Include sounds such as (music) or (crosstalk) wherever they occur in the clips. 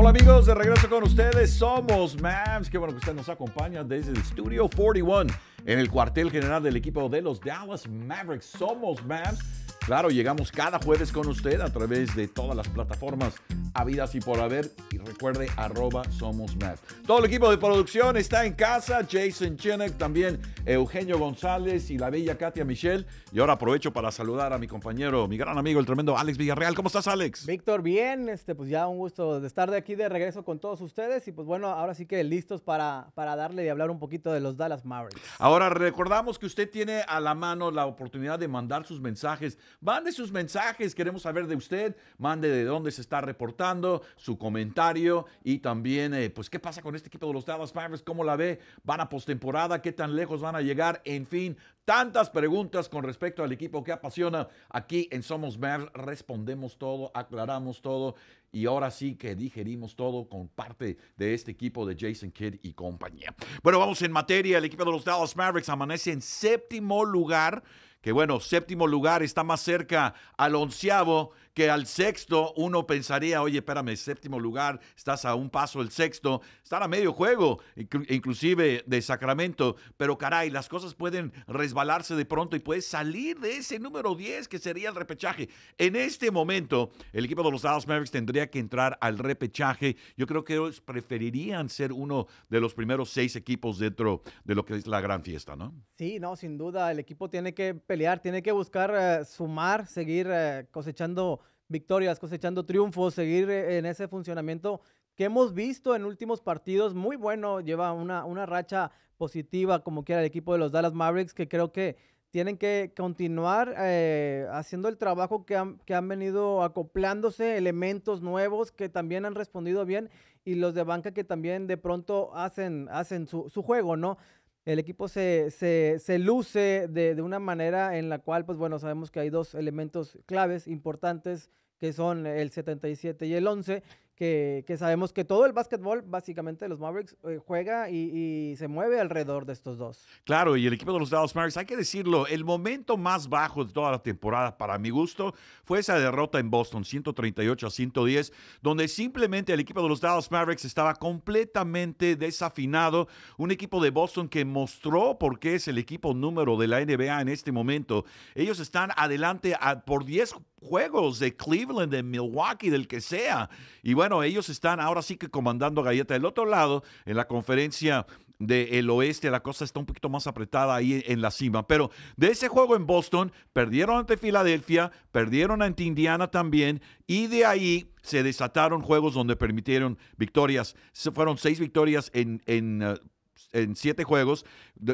Hola amigos, de regreso con ustedes somos Mavs. Qué bueno que usted nos acompaña desde el Studio 41 en el cuartel general del equipo de los Dallas Mavericks. Somos Mavs Claro, llegamos cada jueves con usted a través de todas las plataformas habidas y por haber. Y recuerde, arroba somos Todo el equipo de producción está en casa. Jason Chenek, también Eugenio González y la bella Katia Michelle. Y ahora aprovecho para saludar a mi compañero, mi gran amigo, el tremendo Alex Villarreal. ¿Cómo estás, Alex? Víctor, bien. Este, pues ya un gusto de estar de aquí de regreso con todos ustedes. Y pues bueno, ahora sí que listos para, para darle y hablar un poquito de los Dallas Mavericks. Ahora recordamos que usted tiene a la mano la oportunidad de mandar sus mensajes Mande sus mensajes, queremos saber de usted, mande de dónde se está reportando, su comentario y también, eh, pues, qué pasa con este equipo de los Dallas Mavericks, cómo la ve, van a postemporada, qué tan lejos van a llegar, en fin, tantas preguntas con respecto al equipo que apasiona. Aquí en Somos Mavs respondemos todo, aclaramos todo y ahora sí que digerimos todo con parte de este equipo de Jason Kidd y compañía. Bueno, vamos en materia. El equipo de los Dallas Mavericks amanece en séptimo lugar. Que bueno, séptimo lugar está más cerca al onceavo que al sexto uno pensaría, oye, espérame, séptimo lugar, estás a un paso el sexto, están a medio juego, inclusive de Sacramento, pero caray, las cosas pueden resbalarse de pronto y puedes salir de ese número 10 que sería el repechaje. En este momento, el equipo de los Dallas Mavericks tendría que entrar al repechaje. Yo creo que ellos preferirían ser uno de los primeros seis equipos dentro de lo que es la gran fiesta, ¿no? Sí, no, sin duda, el equipo tiene que pelear, tiene que buscar eh, sumar, seguir eh, cosechando victorias, cosechando triunfos, seguir eh, en ese funcionamiento que hemos visto en últimos partidos, muy bueno, lleva una, una racha positiva como quiera el equipo de los Dallas Mavericks, que creo que tienen que continuar eh, haciendo el trabajo que han, venido acoplándose, elementos nuevos que también han respondido bien y los de banca que también de pronto hacen, hacen su, su juego, ¿no? el equipo se, se, se luce de, de, una manera en la cual, pues bueno, sabemos que hay dos elementos claves importantes que son el 77 y el 11, que, sabemos que todo el básquetbol, básicamente, los Mavericks eh, juega y, se mueve alrededor de estos dos. Claro, y el equipo de los Dallas Mavericks, hay que decirlo, el momento más bajo de toda la temporada, para mi gusto, fue esa derrota en Boston, 138 a 110, donde simplemente el equipo de los Dallas Mavericks estaba completamente desafinado. Un equipo de Boston que mostró por qué es el equipo número de la NBA en este momento. Ellos están adelante por 10 juegos de Cleveland, de Milwaukee, del que sea. Y bueno, ellos están ahora sí que comandando galleta. Del otro lado, en la conferencia del oeste, la cosa está un poquito más apretada ahí en la cima. Pero de ese juego en Boston, perdieron ante Filadelfia, perdieron ante Indiana también, y de ahí se desataron juegos donde permitieron victorias. Fueron seis victorias en, en eh, en siete juegos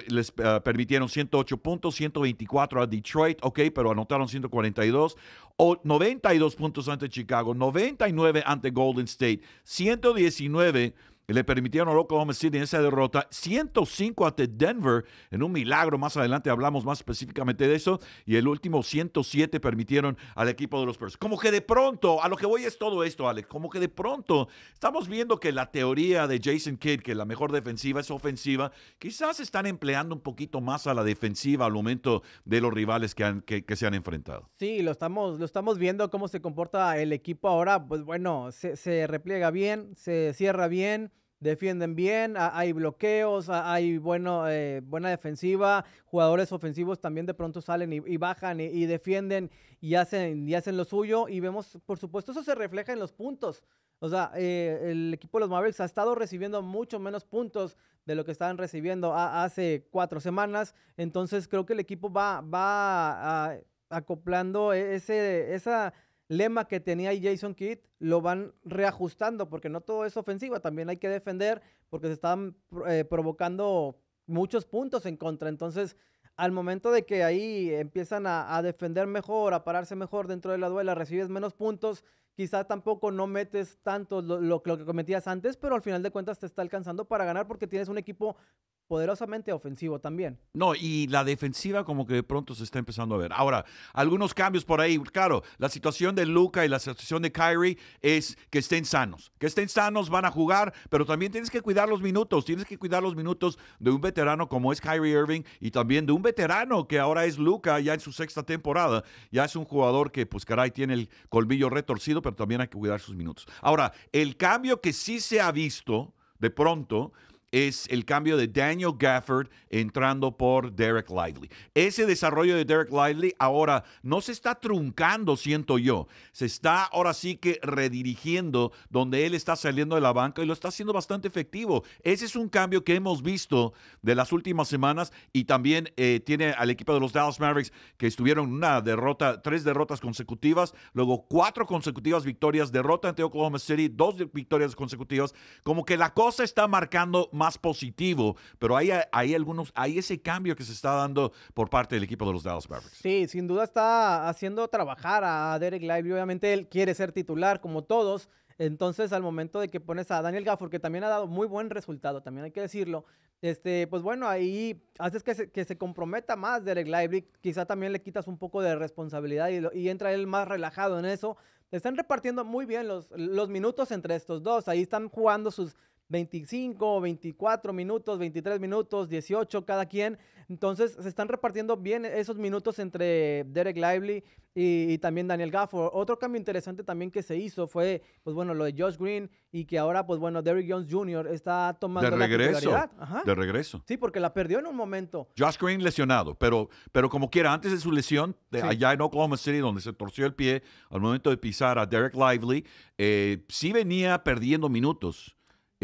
les ah, permitieron 108 puntos, 124 a Detroit, ok, pero anotaron 142, o 92 puntos ante Chicago, 99 ante Golden State, 119 le permitieron a Oklahoma City en esa derrota, 105 ante Denver, en un milagro, más adelante hablamos más específicamente de eso, y el último 107 permitieron al equipo de los Pers. Como que de pronto, a lo que voy es todo esto, Alex, como que de pronto estamos viendo que la teoría de Jason Kidd, que la mejor defensiva es ofensiva, quizás están empleando un poquito más a la defensiva al momento de los rivales que, se han enfrentado. Sí, lo estamos, lo estamos viendo cómo se comporta el equipo ahora, pues bueno, se, se repliega bien, se cierra bien, defienden bien, hay bloqueos, hay bueno, eh, buena defensiva, jugadores ofensivos también de pronto salen y, bajan y, defienden y hacen, y hacen lo suyo y vemos, por supuesto, eso se refleja en los puntos. O sea, eh, el equipo de los Mavericks ha estado recibiendo mucho menos puntos de lo que estaban recibiendo hace cuatro semanas, entonces creo que el equipo va, va acoplando e, ese, esa lema que tenía Jason Kidd lo van reajustando porque no todo es ofensiva, también hay que defender porque se están eh, provocando muchos puntos en contra. Entonces, al momento de que ahí empiezan a, defender mejor, a pararse mejor dentro de la duela, recibes menos puntos, quizás tampoco no metes tanto lo, que cometías antes, pero al final de cuentas te está alcanzando para ganar porque tienes un equipo poderosamente ofensivo también. No, y la defensiva como que de pronto se está empezando a ver. Ahora, algunos cambios por ahí. Claro, la situación de Luca y la situación de Kyrie es que estén sanos. Que estén sanos, van a jugar, pero también tienes que cuidar los minutos. Tienes que cuidar los minutos de un veterano como es Kyrie Irving y también de un veterano que ahora es Luca ya en su sexta temporada. Ya es un jugador que, pues caray, tiene el colmillo retorcido, pero también hay que cuidar sus minutos. Ahora, el cambio que sí se ha visto de pronto es el cambio de Daniel Gafford entrando por Derek Lively. Ese desarrollo de Derek Lively ahora no se está truncando, siento yo. Se está ahora sí que redirigiendo donde él está saliendo de la banca y lo está haciendo bastante efectivo. Ese es un cambio que hemos visto de las últimas semanas y también eh, tiene al equipo de los Dallas Mavericks que estuvieron una derrota, tres derrotas consecutivas, luego cuatro consecutivas victorias, derrota ante Oklahoma City, dos victorias consecutivas. Como que la cosa está marcando más más positivo, pero hay, hay, algunos, hay ese cambio que se está dando por parte del equipo de los Dallas Mavericks. Sí, sin duda está haciendo trabajar a Derek Lively. Obviamente él quiere ser titular como todos. Entonces, al momento de que pones a Daniel Gafford, que también ha dado muy buen resultado, también hay que decirlo, este, pues bueno, ahí haces que se, que se comprometa más Derek Lively, quizá también le quitas un poco de responsabilidad y, entra él más relajado en eso. Están repartiendo muy bien los, los minutos entre estos dos, ahí están jugando sus 25, 24 minutos, 23 minutos, 18 cada quien. Entonces se están repartiendo bien esos minutos entre Derek Lively y, también Daniel Gafford. Otro cambio interesante también que se hizo fue, pues bueno, lo de Josh Green y que ahora, pues bueno, Derek Jones Jr. está tomando de regreso, la De regreso. Sí, porque la perdió en un momento. Josh Green lesionado, pero, pero como quiera, antes de su lesión, de allá en Oklahoma City, donde se torció el pie al momento de pisar a Derek Lively, eh, sí venía perdiendo minutos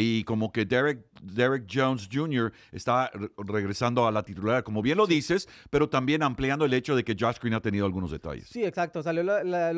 y como que Derek, Derek Jones Jr. está regresando a la titularidad, como bien lo dices, pero también ampliando el hecho de que Josh Green ha tenido algunos detalles. Sí, exacto, salió lo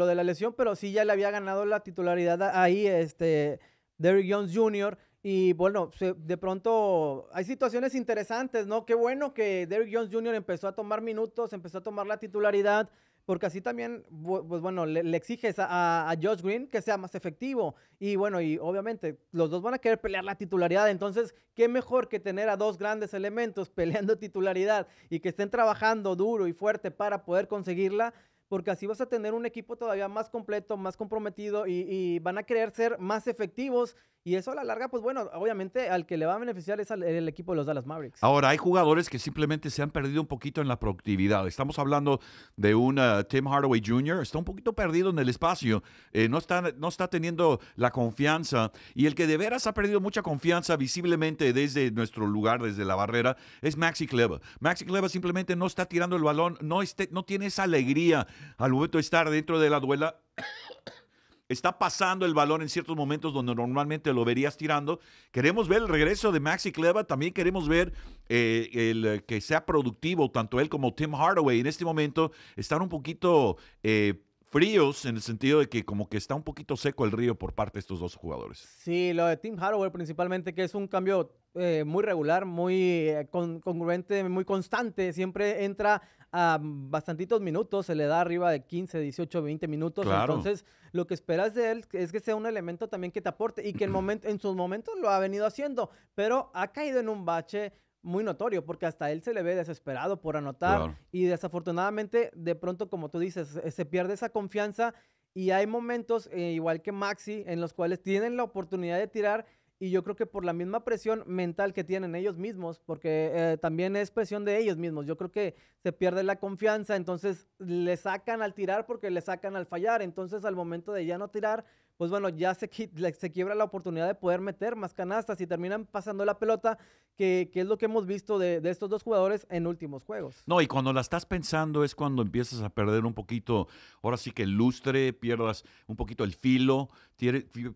de la lesión, pero sí ya le había ganado la titularidad ahí este, Derek Jones Jr. Y bueno, de pronto hay situaciones interesantes, ¿no? Qué bueno que Derrick Jones Jr. empezó a tomar minutos, empezó a tomar la titularidad porque así también, pues bueno, le, exiges a, a, Josh Green que sea más efectivo. Y bueno, y obviamente los dos van a querer pelear la titularidad, entonces, ¿qué mejor que tener a dos grandes elementos (laughs) peleando titularidad y que estén trabajando duro y fuerte para poder conseguirla? porque así vas a tener un equipo todavía más completo, más comprometido y, van a querer ser más efectivos. Y eso a la larga, pues bueno, obviamente al que le va a beneficiar es el equipo de los Dallas Mavericks. Ahora, hay jugadores que simplemente se han perdido un poquito en la productividad. Estamos hablando de un ah, Tim Hardaway Jr., está un poquito perdido en el espacio, eh, no, está, no está teniendo la confianza. Y el que de veras ha perdido mucha confianza visiblemente desde nuestro lugar, desde la barrera, es Maxi Cleva. Maxi Cleva simplemente no está tirando el balón, no, este, no tiene esa alegría al momento de estar dentro de la duela, está pasando el balón en ciertos momentos donde normalmente lo verías tirando. Queremos ver el regreso de Maxi Cleva, también queremos ver eh, el, eh, que sea productivo tanto él como Tim Hardaway. En este momento están un poquito eh, fríos en el sentido de que como que está un poquito seco el río por parte de estos dos jugadores. Sí, lo de Tim Hardaway principalmente, que es un cambio muy regular, muy congruente, muy constante. Siempre entra a bastantitos minutos, se le da arriba de 15, 18, 20 minutos. Entonces, lo que esperas de él es que sea un elemento también que te aporte y que en (clears throat) momento, en sus momentos lo ha venido haciendo, pero ha caído en un bache muy notorio porque hasta él se le ve desesperado por anotar y desafortunadamente de pronto, como tú dices, se pierde esa confianza y hay momentos, eh, igual que Maxi, en los cuales tienen la oportunidad de tirar y yo creo que por la misma presión mental que tienen ellos mismos, porque eh, también es presión de ellos mismos, yo creo que se pierde la confianza, entonces le sacan al tirar porque le sacan al fallar, entonces al momento de ya no tirar, pues bueno, ya se, quiebra la oportunidad de poder meter más canastas y terminan pasando la pelota, que, es lo que hemos visto de, estos dos jugadores en últimos juegos. No, y cuando la estás pensando es cuando empiezas a perder un poquito, ahora sí que el lustre, pierdas un poquito el filo,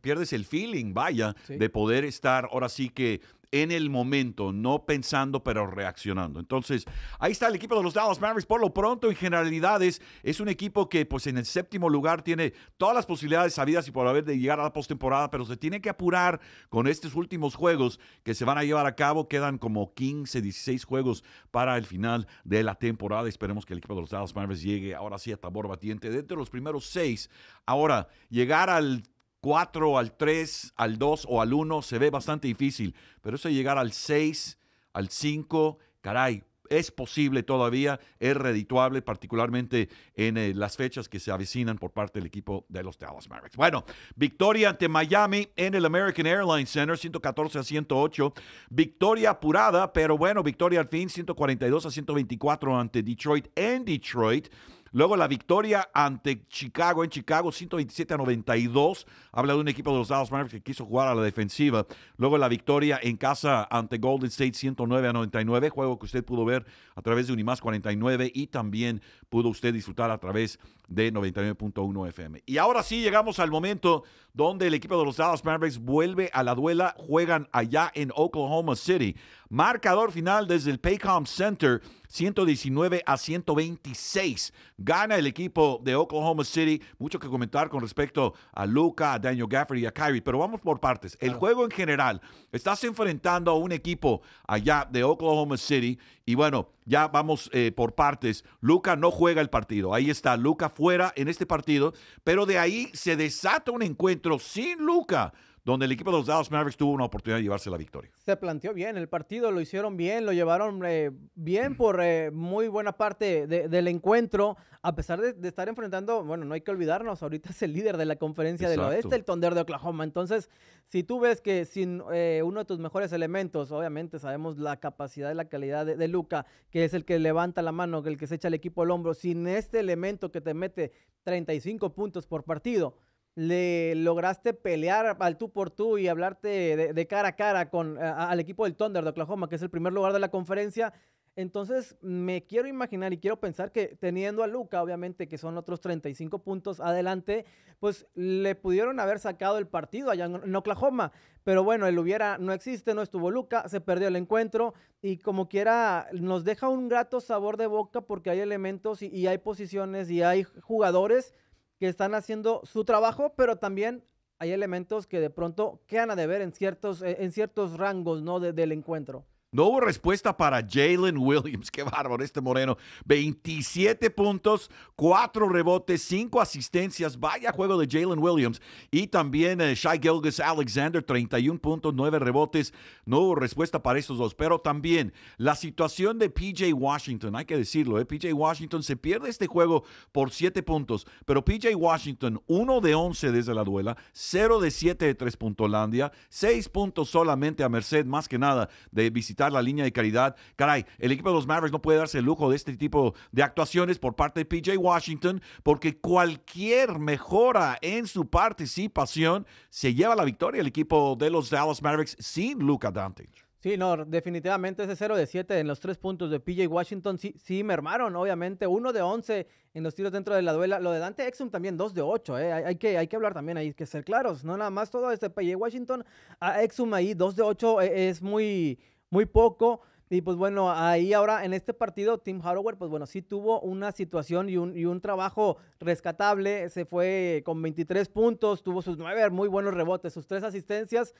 pierdes el feeling, vaya, de poder estar ahora sí que en el momento, no pensando, pero reaccionando. Entonces, ahí está el equipo de los Dallas Mavericks. Por lo pronto, en generalidades, es un equipo que pues en el séptimo lugar tiene todas las posibilidades sabidas y por haber de llegar a la postemporada, pero se tiene que apurar con estos últimos juegos que se van a llevar a cabo. Quedan como 15, 16 juegos para el final de la temporada. Esperemos que el equipo de los Dallas Mavericks llegue ahora sí a tabor batiente dentro de los primeros seis. Ahora, llegar al 4 al 3, al 2 o al 1 se ve bastante difícil, pero eso llegar al 6, al 5, caray, es posible todavía, es redituable, particularmente en eh, las fechas que se avecinan por parte del equipo de los Dallas Mavericks. Bueno, victoria ante Miami en el American Airlines Center, 114 a 108. Victoria apurada, pero bueno, victoria al fin, 142 a 124 ante Detroit en Detroit. Luego la victoria ante Chicago en Chicago, 127 a 92. Habla de un equipo de los Dallas Mavericks que quiso jugar a la defensiva. Luego la victoria en casa ante Golden State, 109 a 99. Juego que usted pudo ver a través de Unimas 49 y también pudo usted disfrutar a través de 99.1 FM. Y ahora sí llegamos al momento donde el equipo de los Dallas Mavericks vuelve a la duela, juegan allá en Oklahoma City. Marcador final desde el Paycom Center, 119 a 126. Gana el equipo de Oklahoma City. Mucho que comentar con respecto a Luca, a Daniel Gafford y a Kyrie, pero vamos por partes. El juego en general, estás enfrentando a un equipo allá de Oklahoma City y bueno, ya vamos eh, por partes. Luca no juega el partido. Ahí está, Luca fuera en este partido. Pero de ahí se desata un encuentro sin Luca donde el equipo de los Dallas Mavericks tuvo una oportunidad de llevarse la victoria. Se planteó bien el partido, lo hicieron bien, lo llevaron eh, bien mm. por eh, muy buena parte del encuentro, a pesar de, estar enfrentando, bueno, no hay que olvidarnos, ahorita es el líder de la conferencia del oeste, el Thunder de Oklahoma. Entonces, si tú ves que sin eh, uno de tus mejores elementos, obviamente sabemos la capacidad y la calidad de, Luca, que es el que levanta la mano, el que se echa al equipo al hombro, sin este elemento que te mete 35 puntos por partido le lograste pelear al tú por tú y hablarte de, cara a cara con eh, al equipo del Thunder de Oklahoma, que es el primer lugar de la conferencia. Entonces, me quiero imaginar y quiero pensar que teniendo a Luca, obviamente, que son otros 35 puntos adelante, pues le pudieron haber sacado el partido allá en Oklahoma. Pero bueno, el hubiera no existe, no estuvo Luca, se perdió el encuentro y como quiera nos deja un grato sabor de boca porque hay elementos y hay posiciones y hay jugadores que están haciendo su trabajo, pero también hay elementos que de pronto quedan a deber en ciertos, eh, en ciertos rangos ¿no? del encuentro. No hubo respuesta para Jalen Williams. (laughs) Qué bárbaro este Moreno. 27 puntos, 4 rebotes, 5 asistencias. Vaya juego de Jalen Williams. Y también eh, Shai Gilgis Alexander, 31 puntos, 9 rebotes. No hubo respuesta para estos dos. Pero también la situación de PJ Washington. Hay que decirlo, eh, PJ Washington se pierde este juego por 7 puntos. Pero PJ Washington, 1 de 11 desde la duela, 0 de 7 de 3 Landia, 6 puntos solamente a merced, más que nada, de visitar la línea de calidad. Caray, el equipo de los Mavericks no puede darse el lujo de este tipo de actuaciones por parte de PJ Washington porque cualquier mejora en su participación se lleva la victoria el equipo de los Dallas Mavericks sin Luca Dante. Sí, no, definitivamente ese 0 de 7 en los tres puntos de PJ Washington sí, mermaron, obviamente. Uno de 11 en los tiros dentro de la duela. Lo de Dante Exum también, 2 de 8. Eh. Hay, que, hay que hablar también, hay que ser claros. No nada más todo este PJ Washington a Exum ahí, 2 de 8 eh, es muy muy poco. Y pues bueno, ahí ahora en este partido, Tim harrower pues bueno, sí tuvo una situación y un, y un trabajo rescatable. Se fue con 23 puntos, tuvo sus nueve muy buenos rebotes, sus tres asistencias.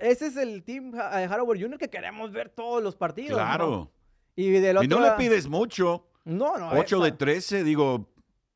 Ese es el Tim eh, harrower junior que queremos ver todos los partidos. Claro. Y, no le pides mucho. No, no. 8 de 13, digo,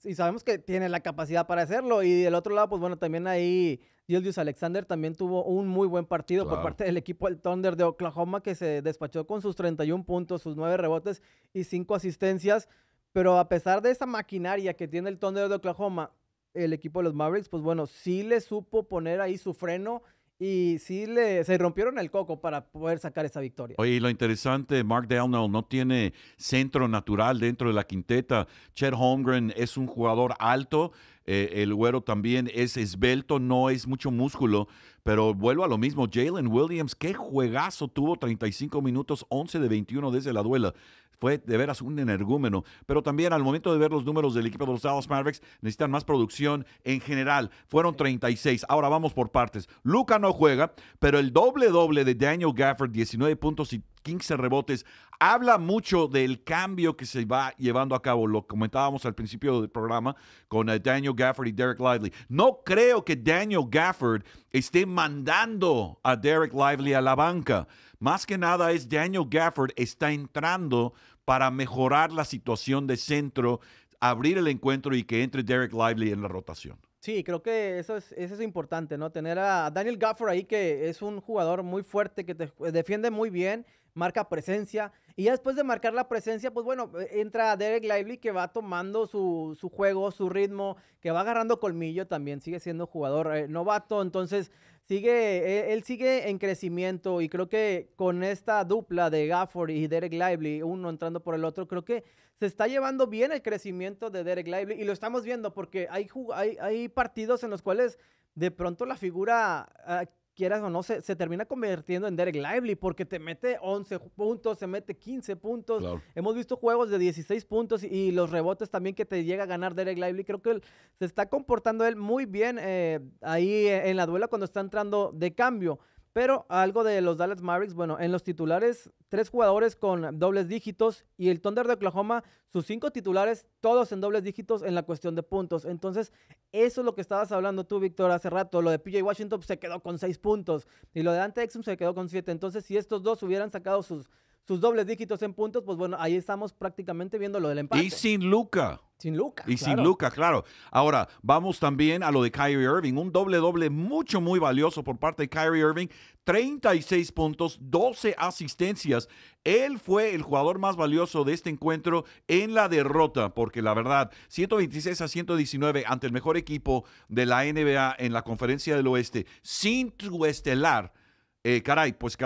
y sabemos que tiene la capacidad para hacerlo. Y del otro lado, pues bueno, también ahí Gildius Alexander también tuvo un muy buen partido por parte del equipo del Thunder de Oklahoma que se despachó con sus 31 puntos, sus 9 rebotes y 5 asistencias. Pero a pesar de esa maquinaria que tiene el Thunder de Oklahoma, el equipo de los Mavericks, pues bueno, sí le supo poner ahí su freno y sí le, se rompieron el coco para poder sacar esa victoria. Oye, lo interesante, Mark Downell no tiene centro natural dentro de la quinteta. Chet Holmgren es un jugador alto, eh, el güero también es esbelto, no es mucho músculo, pero vuelvo a lo mismo, Jalen Williams, qué juegazo tuvo, 35 minutos, 11 de 21 desde la duela fue de veras un energúmeno. Pero también al momento de ver los números del equipo de los Dallas Mavericks, necesitan más producción en general. Fueron 36. Ahora vamos por partes. Luca no juega, pero el doble doble de Daniel Gafford, 19 puntos y 15 rebotes. Habla mucho del cambio que se va llevando a cabo. Lo comentábamos al principio del programa con eh, Daniel Gafford y Derek Lively. No creo que Daniel Gafford esté mandando a Derek Lively a la banca. Más que nada es Daniel Gafford está entrando para mejorar la situación de centro, abrir el encuentro y que entre Derek Lively en la rotación. Sí, creo que eso es, eso es importante, ¿no? Tener a Daniel Gafford ahí, que es un jugador muy fuerte, que te defiende muy bien, marca presencia. Y ya después de marcar la presencia, pues bueno, e, entra Derek Lively que va tomando su, juego, su ritmo, que va agarrando colmillo también, sigue siendo jugador eh, novato, entonces sigue, e, él, sigue en crecimiento y creo que con esta dupla de Gafford y Derek Lively, uno entrando por el otro, creo que se está llevando bien el crecimiento de Derek Lively y lo estamos viendo porque hay, hay, partidos en los cuales de pronto la figura... Ah, quieras o no, se, se, termina convirtiendo en Derek Lively porque te mete 11 puntos, se mete 15 puntos. Hemos visto juegos de 16 puntos y, los rebotes también que te llega a ganar Derek Lively. Creo que se está comportando él muy bien eh, ahí en la duela cuando está entrando de cambio. Pero algo de los Dallas Mavericks, bueno, en los titulares, tres jugadores con dobles dígitos y el Thunder de Oklahoma, sus cinco titulares, todos en dobles dígitos en la cuestión de puntos. Entonces, eso es lo que estabas hablando tú, Víctor, hace rato. Lo de PJ Washington pues, se quedó con seis puntos y lo de Dante se quedó con siete. Entonces, si estos dos hubieran sacado sus sus dobles dígitos en puntos, pues bueno, ahí estamos prácticamente viendo lo del empate. Y sin Luca. Sin Luca. Y sin Luca, claro. Ahora, vamos también a lo de Kyrie Irving. Un doble-doble mucho, muy valioso por parte de Kyrie Irving. 36 puntos, 12 asistencias. Él fue el jugador más valioso de este encuentro en la derrota, porque la verdad, 126 a 119 ante el mejor equipo de la NBA en la Conferencia del Oeste, sin tu estelar eh, caray, pues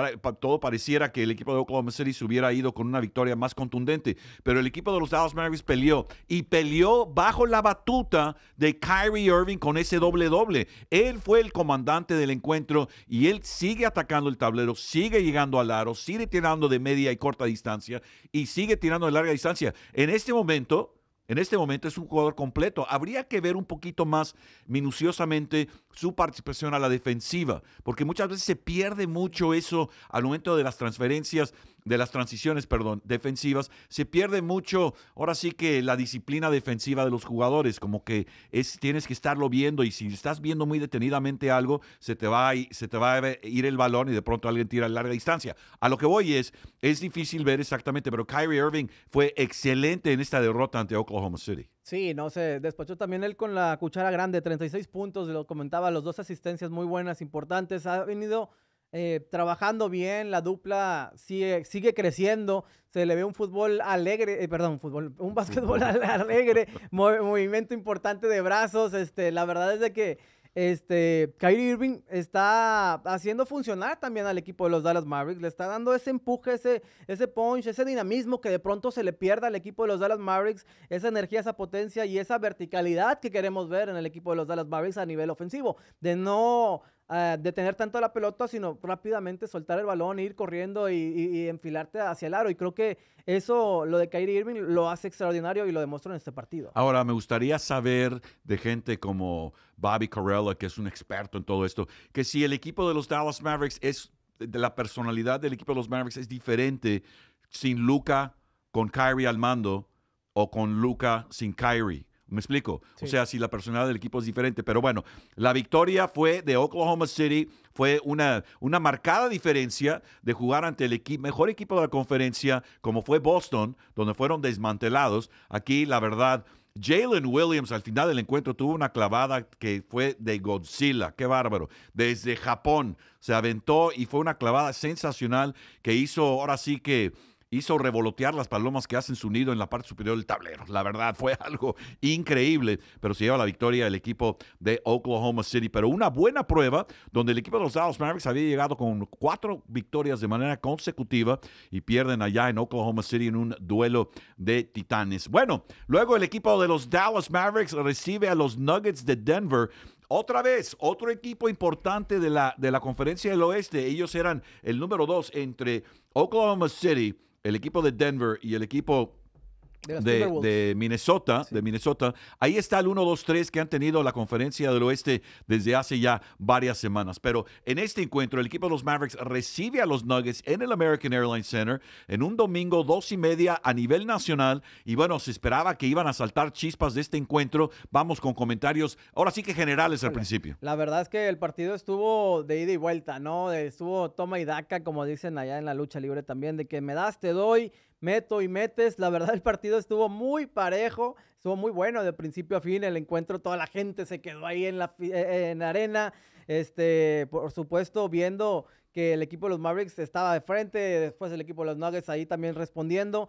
todo pareciera que el equipo de Oklahoma City se hubiera ido con una victoria más contundente, pero el equipo de los Dallas Mavericks peleó y peleó bajo la batuta de Kyrie Irving con ese doble doble. Él fue el comandante del encuentro y él sigue atacando el tablero, sigue llegando al aro, sigue tirando de media y corta distancia y sigue tirando de larga distancia. En este momento, en este momento es un jugador completo. Habría que ver un poquito más minuciosamente su participación a la defensiva, porque muchas veces se pierde mucho eso al momento de las transferencias, de las transiciones, perdón, defensivas, se pierde mucho, ahora sí que la disciplina defensiva de los jugadores, como que es, tienes que estarlo viendo y si estás viendo muy detenidamente algo, se te va se te va a ir el balón y de pronto alguien tira a larga distancia. A lo que voy es, es difícil ver exactamente, pero Kyrie Irving fue excelente en esta derrota ante Oklahoma City. Sí, no sé, despachó también él con la cuchara grande, 36 puntos, lo comentaba, los dos asistencias muy buenas, importantes, ha venido eh, trabajando bien, la dupla sigue, sigue, creciendo, se le ve un fútbol alegre, eh, perdón, fútbol, un básquetbol alegre, (laughs) movimiento importante de brazos, este, la verdad es de que este, Kyrie Irving está haciendo funcionar también al equipo de los Dallas Mavericks, le está dando ese empuje, ese, ese punch, ese dinamismo que de pronto se le pierda al equipo de los Dallas Mavericks, esa energía, esa potencia y esa verticalidad que queremos ver en el equipo de los Dallas Mavericks a nivel ofensivo, de no Ah, detener tanto la pelota, sino rápidamente soltar el balón, ir corriendo y, enfilarte hacia el aro. Y creo que eso, lo de Kyrie Irving, lo hace extraordinario y lo demuestra en este partido. Ahora, me gustaría saber de gente como Bobby Corella, que es un experto en todo esto, que si el equipo de los Dallas Mavericks es, de la personalidad del equipo de los Mavericks es diferente sin Luca, con Kyrie al mando, o con Luca sin Kyrie me explico. O sea, si la personalidad del equipo es diferente. Pero bueno, la victoria fue de Oklahoma City. Fue una, una marcada diferencia de jugar ante el mejor equipo de la conferencia, como fue Boston, donde fueron desmantelados. Aquí, la verdad, Jalen Williams al final del encuentro tuvo una clavada que fue de Godzilla, qué bárbaro. Desde Japón se aventó y fue una clavada sensacional que hizo ahora sí que hizo revolotear las palomas que hacen su nido en la parte superior del tablero. La verdad, fue (laughs) algo increíble, pero se lleva la victoria el equipo de Oklahoma City. Pero una buena prueba donde el equipo de los Dallas Mavericks había llegado con cuatro victorias de manera consecutiva y pierden allá en Oklahoma City en un duelo de titanes. Bueno, luego el equipo de los Dallas Mavericks recibe a los Nuggets de Denver. Otra vez, otro equipo importante de la, de la conferencia del oeste. Ellos eran el número dos entre Oklahoma City el equipo de Denver y el equipo de, Minnesota, de Minnesota. Ahí está el 1-2-3 que han tenido la conferencia del oeste desde hace ya varias semanas. Pero en este encuentro, el equipo de los Mavericks recibe a los Nuggets en el American Airlines Center en un domingo dos y media a nivel nacional. Y bueno, se esperaba que iban a saltar chispas de este encuentro. Vamos con comentarios, ahora sí que generales al principio. La verdad es que el partido estuvo de ida y vuelta, ¿no? Estuvo toma y daca, como dicen allá en la lucha libre también, de que me das, te doy meto y metes. La verdad, el partido estuvo muy parejo, estuvo muy bueno de principio a fin. El encuentro, toda la gente se quedó ahí en la, eh, eh, en arena. Este, por supuesto, viendo que el equipo de los Mavericks estaba de frente, después el equipo de los Nuggets ahí también respondiendo.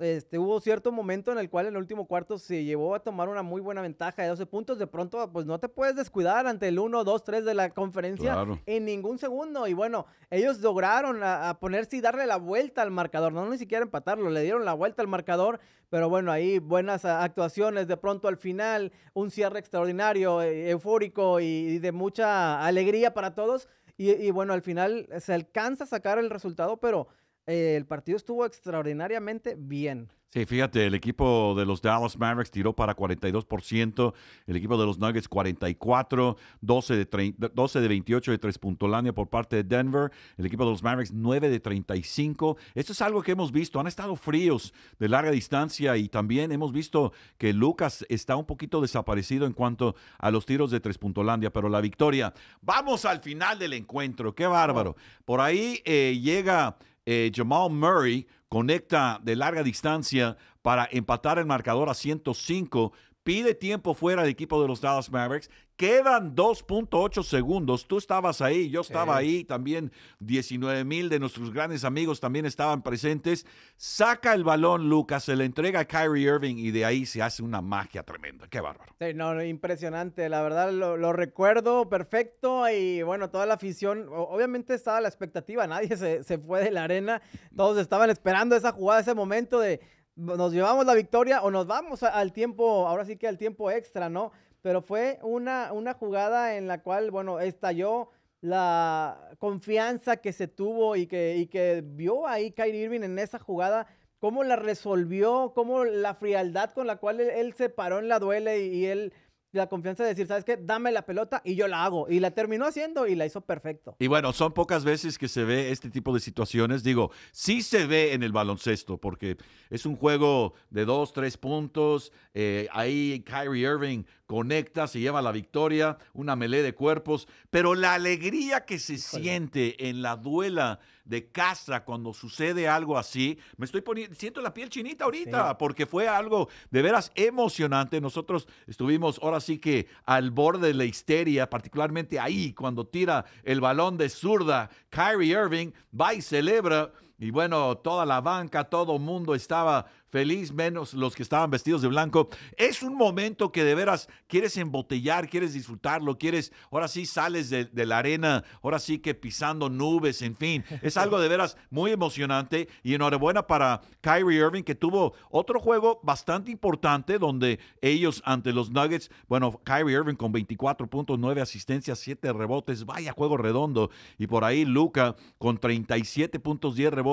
Este, hubo cierto momento en el cual en el último cuarto se llevó a tomar una muy buena ventaja de 12 puntos. De pronto, pues no te puedes descuidar ante el 1, 2, 3 de la conferencia en ningún segundo. Y bueno, ellos lograron a, ponerse y darle la vuelta al marcador. No, ni siquiera empatarlo, le dieron la vuelta al marcador. Pero bueno, ahí buenas ah, actuaciones. De pronto al final, un cierre extraordinario, eh, eufórico y, de mucha alegría para todos. y bueno, al final se alcanza a sacar el resultado, pero eh, el partido estuvo extraordinariamente bien. Sí, fíjate, el equipo de los Dallas Mavericks tiró para 42%, el equipo de los Nuggets 44, 12 de, de 28 de tres Puntolandia por parte de Denver, el equipo de los Mavericks 9 de 35. Esto es algo que hemos visto, han estado fríos de larga distancia y también hemos visto que Lucas está un poquito desaparecido en cuanto a los tiros de tres puntolandia, pero la victoria. Vamos al final del encuentro, qué bárbaro. Por ahí eh, llega eh, Jamal Murray conecta de larga distancia para empatar el marcador a 105 pide tiempo fuera del equipo de los Dallas Mavericks. Quedan 2.8 segundos. Tú estabas ahí, yo estaba ahí, también 19 mil de nuestros grandes amigos también estaban presentes. Saca el balón, Lucas, se le entrega a Kyrie Irving y de ahí se hace una magia tremenda. Qué bárbaro. Sí, no, impresionante. La verdad lo, recuerdo perfecto y bueno, toda la afición, obviamente estaba la expectativa, nadie se fue de la arena. Todos estaban esperando esa jugada, ese momento de nos llevamos la victoria o nos vamos al tiempo, ahora sí que al tiempo extra, ¿no? Pero fue una, una jugada en la cual, bueno, estalló la confianza que se tuvo y que, que vio ahí Kyrie Irving en esa jugada, cómo la resolvió, cómo la frialdad con la cual él, se paró en la duele y él la confianza de decir, ¿sabes qué? Dame la pelota y yo la hago. Y la terminó haciendo y la hizo perfecto. Y bueno, son pocas veces que se ve este tipo de situaciones. Digo, sí se ve en el baloncesto porque es un juego de dos, tres puntos. Eh, ahí Kyrie Irving conecta, se lleva la victoria, una melee de cuerpos, pero la alegría que se siente en la duela de casa cuando sucede algo así, me estoy poniendo, siento la piel chinita ahorita, porque fue algo de veras emocionante. Nosotros estuvimos ahora sí que al borde de la histeria, particularmente ahí, cuando tira el balón de zurda, Kyrie Irving va y celebra. Y bueno, toda la banca, todo mundo estaba feliz, menos los que estaban vestidos de blanco. Es un momento que de veras quieres embotellar, quieres disfrutarlo, quieres, ahora sí sales de, la arena, ahora sí que pisando nubes, en fin. Es algo de veras muy emocionante y enhorabuena para Kyrie Irving que tuvo otro juego bastante importante donde ellos ante los Nuggets, bueno, Kyrie Irving con 24.9 asistencias, 7 rebotes, vaya juego redondo. Y por ahí Luca con 37.10 puntos, rebotes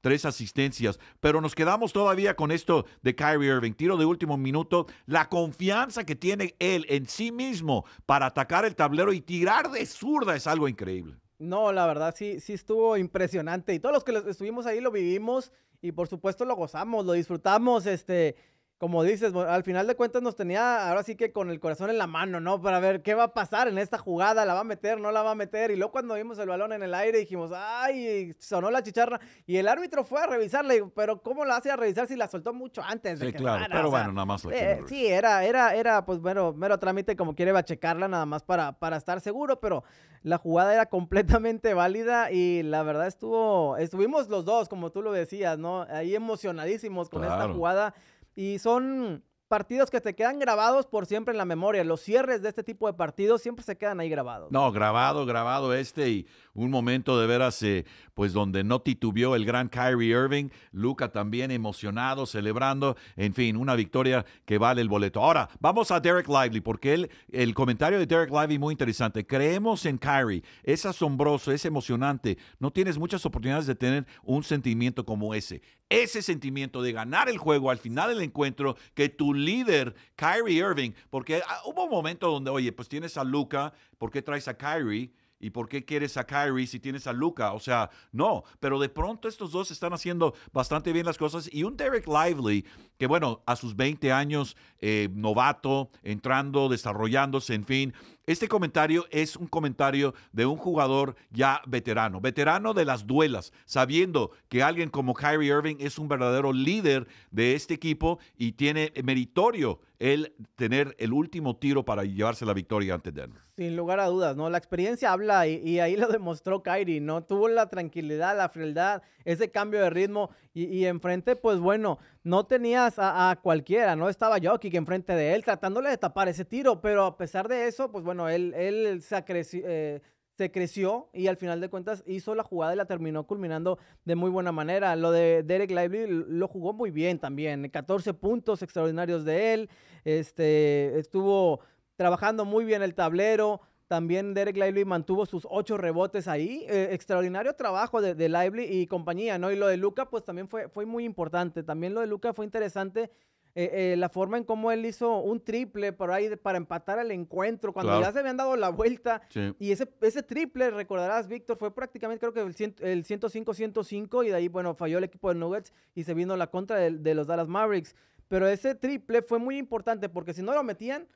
tres asistencias. Pero nos quedamos todavía con esto de Kyrie Irving. Tiro de último minuto. La confianza que tiene él en sí mismo para atacar el tablero y tirar de zurda es algo increíble. No, la verdad sí, sí estuvo impresionante. Y todos los que estuvimos ahí lo vivimos y por supuesto lo gozamos, lo disfrutamos. Este como dices, al final de cuentas nos tenía ahora sí que con el corazón en la mano, ¿no? Para ver qué va a pasar en esta jugada, la va a meter, no la va a meter. Y luego cuando vimos el balón en el aire dijimos, ay, sonó la chicharra. Y el árbitro fue a revisarle, pero ¿cómo la hace a revisar si la soltó mucho antes? De sí, claro, pero bueno, nada más eh, Sí, era, era, era, pues bueno, mero trámite como quiere va a checarla nada más para, para estar seguro, pero la jugada era completamente válida y la verdad estuvo, estuvimos los dos, como tú lo decías, ¿no? Ahí emocionadísimos con esta jugada y son partidos que te quedan grabados por siempre en la memoria. Los cierres de este tipo de partidos siempre se quedan ahí grabados. No, grabado, grabado este. Y un momento de veras, eh, pues donde no titubeó el gran Kyrie Irving, Luca también emocionado, celebrando, en fin, una victoria que vale el boleto. Ahora, vamos a Derek Lively, porque él, el comentario de Derek Lively muy interesante. Creemos en Kyrie, es asombroso, es emocionante, no tienes muchas oportunidades de tener un sentimiento como ese. Ese sentimiento de ganar el juego al final del encuentro, que tu líder, Kyrie Irving, porque ah, hubo un momento donde, oye, pues tienes a Luca, ¿por qué traes a Kyrie? ¿Y por qué quieres a Kyrie si tienes a Luca? O sea, no, pero de pronto estos dos están haciendo bastante bien las cosas. Y un Derek Lively que bueno, a sus 20 años, eh, novato, entrando, desarrollándose, en fin. Este comentario es un comentario de un jugador ya veterano, veterano de las duelas, sabiendo que alguien como Kyrie Irving es un verdadero líder de este equipo y tiene meritorio el tener el último tiro para llevarse la victoria ante Denver. Sin lugar a dudas, ¿no? La experiencia habla y, ahí lo demostró Kyrie, ¿no? Tuvo la tranquilidad, la frialdad, ese cambio de ritmo y enfrente, pues bueno, no tenías a, cualquiera, no estaba Jokic enfrente de él tratándole de tapar ese tiro, pero a pesar de eso, pues bueno, él, él se, eh, se creció y al final de cuentas hizo la jugada y la terminó culminando de muy buena manera. Lo de Derek Lively lo jugó muy bien también, 14 puntos extraordinarios de él, este, estuvo trabajando muy bien el tablero. También Derek Lively mantuvo sus ocho rebotes ahí. Eh, extraordinario trabajo de, de, Lively y compañía, ¿no? Y lo de Luca, pues también fue, fue muy importante. También lo de Luca fue interesante. Eh, eh, la forma en cómo él hizo un triple por ahí para empatar el encuentro, cuando ya se habían dado la vuelta. Y ese, ese triple, recordarás, Víctor, fue prácticamente creo que el, el 105-105 y de ahí, bueno, falló el equipo de Nuggets y se vino la contra de los Dallas Mavericks. Pero ese triple fue muy importante porque si no lo metían,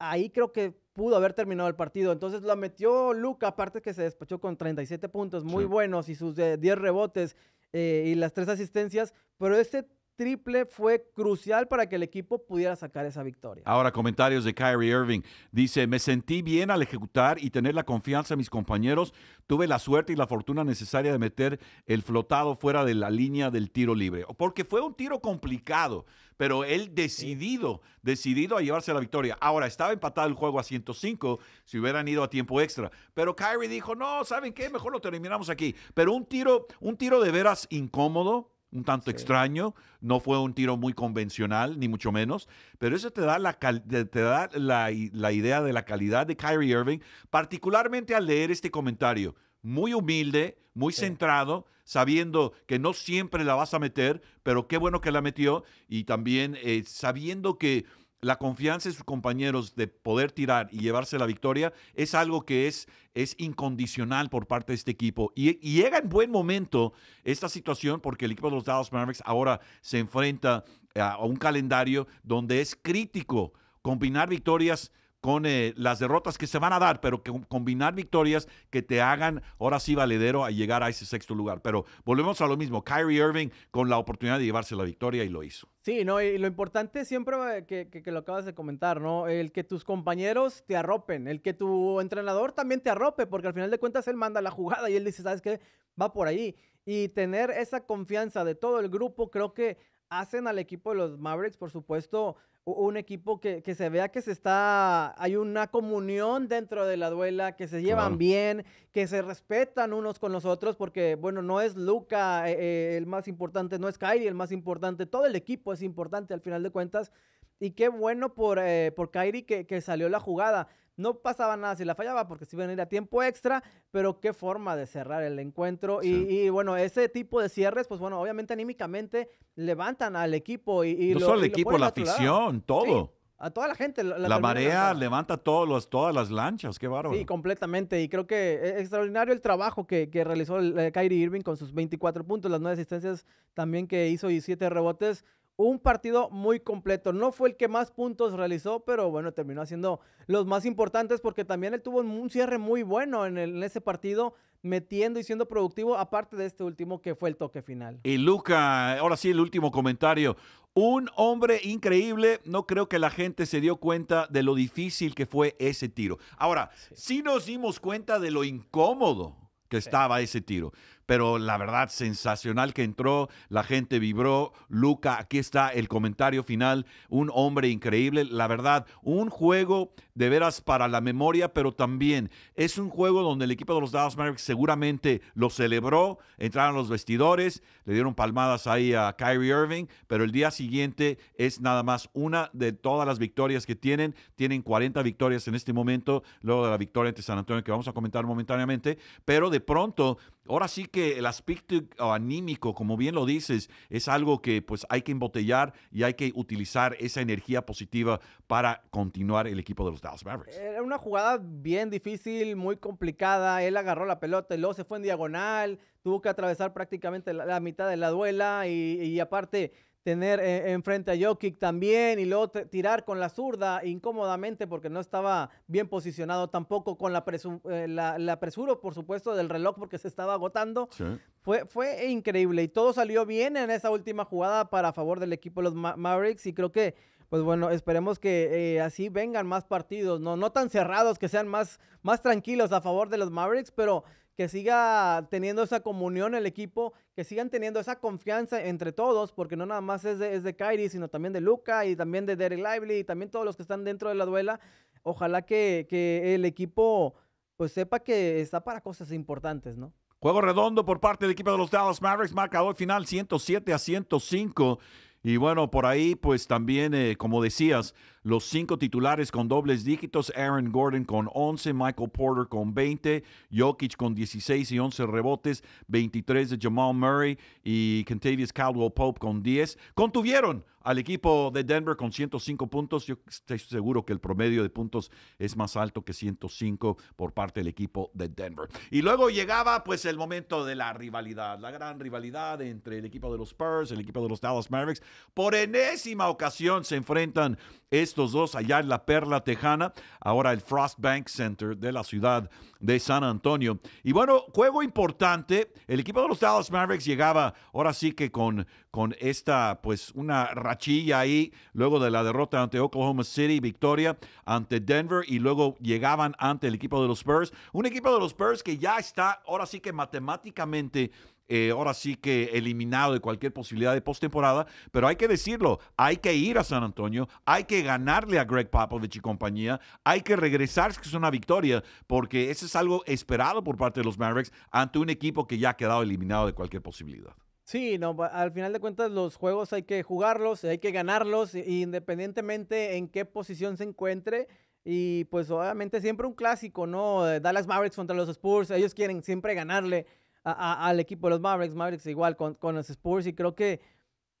ahí creo que pudo haber terminado el partido. Entonces la metió Luca, aparte que se despachó con 37 puntos muy buenos y sus 10 eh, rebotes eh, y las tres asistencias, pero este triple fue crucial para que el equipo pudiera sacar esa victoria. Ahora, comentarios de Kyrie Irving. Dice, me sentí bien al ejecutar y tener la confianza de mis compañeros. Tuve la suerte y la fortuna necesaria de meter el flotado fuera de la línea del tiro libre. Porque fue un tiro complicado, pero él decidido, decidido a llevarse la victoria. Ahora, estaba empatado el juego a 105 si hubieran ido a tiempo extra. Pero Kyrie dijo, no, ¿saben qué? Mejor lo terminamos aquí. Pero un tiro, un tiro de veras incómodo un tanto extraño, no fue un tiro muy convencional, ni mucho menos, pero eso te da, la, te da la, idea de la calidad de Kyrie Irving, particularmente al leer este comentario. Muy humilde, muy centrado, sabiendo que no siempre la vas a meter, pero qué bueno que la metió y también eh, sabiendo que la confianza de sus compañeros de poder tirar y llevarse la victoria es algo que es, es incondicional por parte de este equipo. Y, llega en buen momento esta situación porque el equipo de los Dallas Mavericks ahora se enfrenta a un calendario donde es crítico combinar victorias con eh, las derrotas que se van a dar, pero que combinar victorias que te hagan ahora sí valedero a llegar a ese sexto lugar. Pero volvemos a lo mismo, Kyrie Irving con la oportunidad de llevarse la victoria y lo hizo. Sí, no, y lo importante siempre eh, que, que, lo acabas de comentar, ¿no? El que tus compañeros te arropen, el que tu entrenador también te arrope, porque al final de cuentas él manda la jugada y él dice, ¿sabes qué? Va por ahí. Y tener esa confianza de todo el grupo, creo que hacen al equipo de los Mavericks, por supuesto, un equipo que, se vea que se está, hay una comunión dentro de la duela, que se llevan bien, que se respetan unos con los otros, porque bueno, no es Luca eh, eh, el más importante, no es Kyrie el más importante, todo el equipo es importante al final de cuentas. Y qué bueno por, eh, Kairi que, que, salió la jugada. No pasaba nada si la fallaba porque si iban a ir a tiempo extra, pero qué forma de cerrar el encuentro. Y, bueno, ese tipo de cierres, pues bueno, obviamente anímicamente levantan al equipo y... solo al equipo, la afición, todo. A toda la gente. La, marea levanta todos los, todas las lanchas, qué bárbaro. Sí, completamente. Y creo que es extraordinario el trabajo que, que realizó el, eh, Kyrie Irving con sus 24 puntos, las nueve asistencias también que hizo y siete rebotes un partido muy completo. No fue el que más puntos realizó, pero bueno, terminó haciendo los más importantes porque también él tuvo un cierre muy bueno en, ese partido, metiendo y siendo productivo, aparte de este último que fue el toque final. Y Luca, ahora sí el último comentario. Un hombre increíble, no creo que la gente se dio cuenta de lo difícil que fue ese tiro. Ahora, sí, nos dimos cuenta de lo incómodo que estaba ese tiro pero la verdad, sensacional que entró, la gente vibró. Luca, aquí está el comentario final, un hombre increíble, la verdad, un juego de veras para la memoria, pero también es un juego donde el equipo de los Dallas Mavericks seguramente lo celebró, entraron los vestidores, le dieron palmadas ahí a Kyrie Irving, pero el día siguiente es nada más una de todas las victorias que tienen, tienen 40 victorias en este momento, luego de la victoria ante San Antonio que vamos a comentar momentáneamente, pero de pronto Ahora sí que el aspecto anímico, como bien lo dices, es algo que pues hay que embotellar y hay que utilizar esa energía positiva para continuar el equipo de los Dallas Mavericks. Era una jugada bien difícil, muy complicada. Él agarró la pelota y luego se fue en diagonal, tuvo que atravesar prácticamente la, mitad de la duela y, y aparte tener eh, enfrente a Jokic también y luego tirar con la zurda incómodamente porque no estaba bien posicionado tampoco con la, presu eh, la, la presuro, por supuesto, del reloj porque se estaba agotando. Fue, fue increíble y todo salió bien en esa última jugada para favor del equipo de los Mavericks y creo que pues bueno, esperemos que eh, así vengan más partidos, ¿no? No tan cerrados, que sean más, más tranquilos a favor de los Mavericks, pero que siga teniendo esa comunión el equipo, que sigan teniendo esa confianza entre todos, porque no nada más es de, es Kyrie, sino también de Luca y también de Derek Lively y también todos los que están dentro de la duela. Ojalá que, el equipo pues sepa que está para cosas importantes, ¿no? Juego redondo por parte del equipo de los Dallas Mavericks, marcador final 107 a 105. Y bueno, por ahí pues también, eh, como decías, los cinco titulares con dobles dígitos, Aaron Gordon con 11, Michael Porter con 20, Jokic con 16 y 11 rebotes, 23 de Jamal Murray y Kentavious Caldwell Pope con 10, contuvieron al equipo de Denver con 105 puntos. Yo estoy seguro que el promedio de puntos es más alto que 105 por parte del equipo de Denver. Y luego llegaba pues el momento de la rivalidad, la gran rivalidad entre el equipo de los Spurs, el equipo de los Dallas Mavericks. Por enésima ocasión se enfrentan estos dos allá en la Perla Tejana, ahora el Frost Bank Center de la ciudad de San Antonio. Y bueno, juego importante, el equipo de los Dallas Mavericks llegaba ahora sí que con, con esta, pues una rachilla ahí, luego de la derrota ante Oklahoma City, victoria ante Denver y luego llegaban ante el equipo de los Spurs, un equipo de los Spurs que ya está ahora sí que matemáticamente eh, ahora sí que eliminado de cualquier posibilidad de postemporada, pero hay que decirlo, hay que ir a San Antonio, hay que ganarle a Greg Popovich y compañía, hay que regresar, que es una victoria, porque eso es algo esperado por parte de los Mavericks ante un equipo que ya ha quedado eliminado de cualquier posibilidad. Sí, no, al final de cuentas los juegos hay que jugarlos, hay que ganarlos, independientemente en qué posición se encuentre. Y pues obviamente siempre un clásico, ¿no? Dallas Mavericks contra los Spurs, ellos quieren siempre ganarle al equipo de los Mavericks, Mavericks igual con, los Spurs y creo que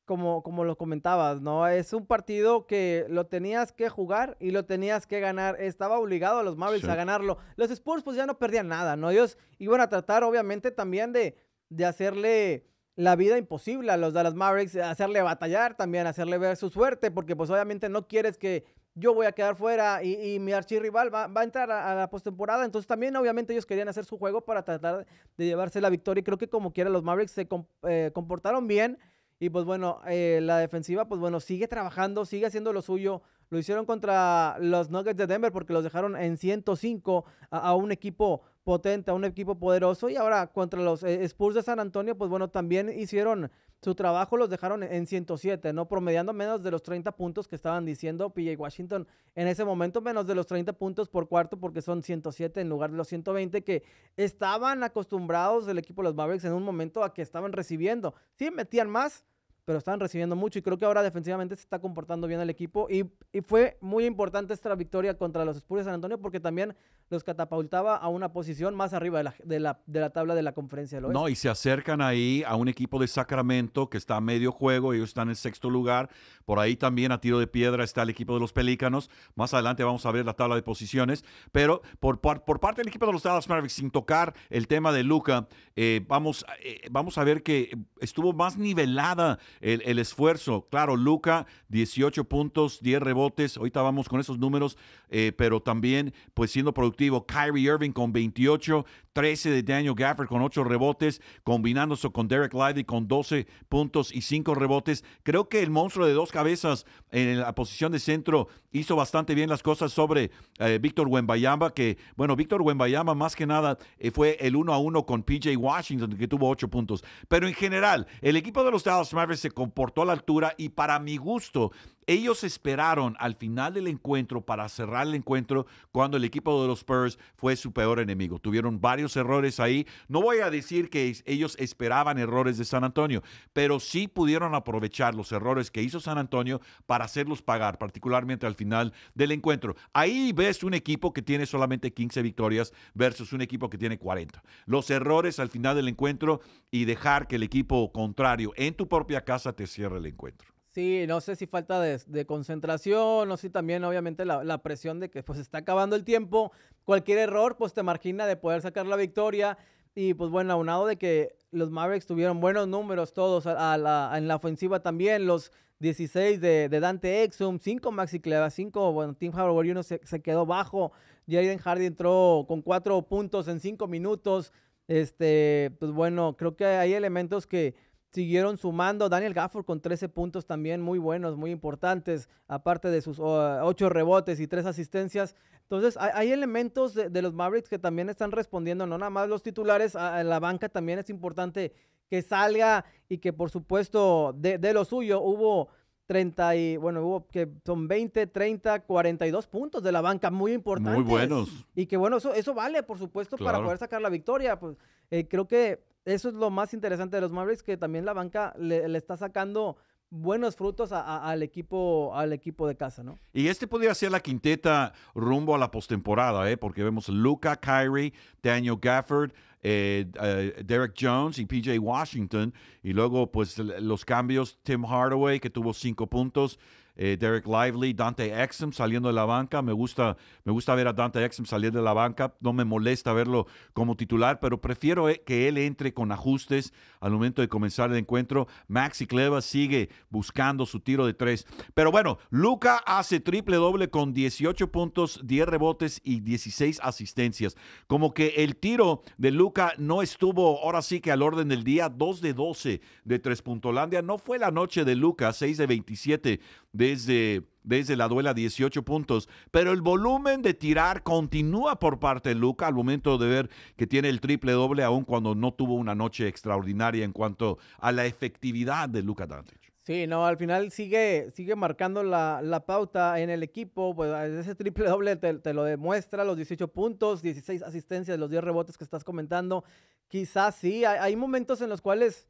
como, como lo comentabas, ¿no? Es un partido que lo tenías que jugar y lo tenías que ganar. Estaba obligado a los Mavericks a ganarlo. Los Spurs pues ya no perdían nada, ¿no? Ellos iban a tratar obviamente también de, de hacerle la vida imposible a los Dallas Mavericks, hacerle batallar también, hacerle ver su suerte, porque pues obviamente no quieres que yo voy a quedar fuera y, mi archirrival va, va a entrar a, la postemporada. Entonces también obviamente ellos querían hacer su juego para tratar de llevarse la victoria y creo que como quiera los Mavericks se eh, comportaron bien. Y pues bueno, eh, la defensiva, pues bueno, sigue trabajando, sigue haciendo lo suyo. Lo hicieron contra los Nuggets de Denver porque los dejaron en 105 a, un equipo potente, a un equipo poderoso. Y ahora contra los eh, Spurs de San Antonio, pues bueno, también hicieron su trabajo los dejaron en 107, ¿no? Promediando menos de los 30 puntos que estaban diciendo PJ Washington en ese momento, menos de los 30 puntos por cuarto, porque son 107 en lugar de los 120 que estaban acostumbrados el equipo de los Mavericks en un momento a que estaban recibiendo. Sí, metían más, pero estaban recibiendo mucho y creo que ahora defensivamente se está comportando bien el equipo y, y fue muy importante esta victoria contra los Spurs de San Antonio porque también los catapultaba a una posición más arriba de la, de la, tabla de la conferencia No, y se acercan ahí a un equipo de Sacramento que está a medio juego, ellos están en sexto lugar, por ahí también a tiro de piedra está el equipo de los Pelícanos, más adelante vamos a ver la tabla de posiciones, pero por, por, parte del equipo de los Dallas Mavericks, sin tocar el tema de Luca, eh, vamos, eh, vamos a ver que estuvo más nivelada el, esfuerzo. Claro, Luca, 18 puntos, 10 rebotes, ahorita vamos con esos números, eh, pero también pues siendo productivo Kyrie Irving con 28, 13 de Daniel Gafford con 8 rebotes, combinándose con Derek Lively con 12 puntos y 5 rebotes. Creo que el monstruo de dos cabezas en la posición de centro hizo bastante bien las cosas sobre eh, Víctor Wembayamba, que, bueno, Víctor Wembayamba más que nada eh, fue el 1 a 1 con PJ Washington, que tuvo 8 puntos. Pero en general, el equipo de los Dallas Mavericks se comportó a la altura y para mi gusto, ellos esperaron al final del encuentro para cerrar el encuentro cuando el equipo de los Spurs fue su peor enemigo. Tuvieron varios errores ahí. No voy a decir que ellos esperaban errores de San Antonio, pero sí pudieron aprovechar los errores que hizo San Antonio para hacerlos pagar, particularmente al final del encuentro. Ahí ves un equipo que tiene solamente 15 victorias versus un equipo que tiene 40. Los errores al final del encuentro y dejar que el equipo contrario en tu propia casa te cierre el encuentro. Sí, no sé si falta de, concentración, no sé si también obviamente la, presión de que pues está acabando el tiempo, cualquier error pues te margina de poder sacar la victoria y pues bueno, aunado de que los Mavericks tuvieron buenos números todos en la ofensiva también, los 16 de, Dante Exum, 5 Maxi Cleva, 5, bueno, Tim Hardaway uno Se, se, quedó bajo, Jaden Hardy entró con 4 puntos en 5 minutos, este, pues bueno, creo que hay elementos que siguieron sumando. Daniel Gafford con 13 puntos también muy buenos, muy importantes, aparte de sus 8 rebotes y 3 asistencias. Entonces, hay, elementos de, los Mavericks que también están respondiendo, no nada más los titulares, a, la banca también es importante que salga y que por supuesto de, lo suyo hubo 30 y, bueno, hubo que son 20, 30, 42 puntos de la banca, muy importantes. Muy buenos. Y que bueno, eso, vale, por supuesto, para poder sacar la victoria. Pues eh, creo que eso es lo más interesante de los Mavericks, que también la banca le, está sacando buenos frutos al, equipo, al equipo de casa, ¿no? Y este podría ser la quinteta rumbo a la postemporada, ¿eh? porque vemos Luca, Kyrie, Daniel Gafford, eh, eh, Derek Jones y PJ Washington, y luego pues los cambios, Tim Hardaway que tuvo cinco puntos, eh, Derek Lively, Dante Exum saliendo de la banca. Me gusta, me gusta ver a Dante Exum salir de la banca. No me molesta verlo como titular, pero prefiero eh, que él entre con ajustes al momento de comenzar el encuentro. Maxi Cleva sigue buscando su tiro de tres. Pero bueno, Luca hace triple doble con 18 puntos, 10 rebotes y 16 asistencias. Como que el tiro de Luca no estuvo ahora sí que al orden del día. 2 de 12 de Tres Puntolandia. No fue la noche de Luca, 6 de 27 desde, desde la duela 18 puntos, pero el volumen de tirar continúa por parte de Luca al momento de ver que tiene el triple doble aun cuando no tuvo una noche extraordinaria en cuanto a la efectividad de Luca Dante. Sí, no, al final sigue, sigue marcando la, pauta en el equipo, pues ese triple doble te, lo demuestra, los 18 puntos, 16 asistencias, los 10 rebotes que estás comentando, quizás sí, hay, hay momentos en los cuales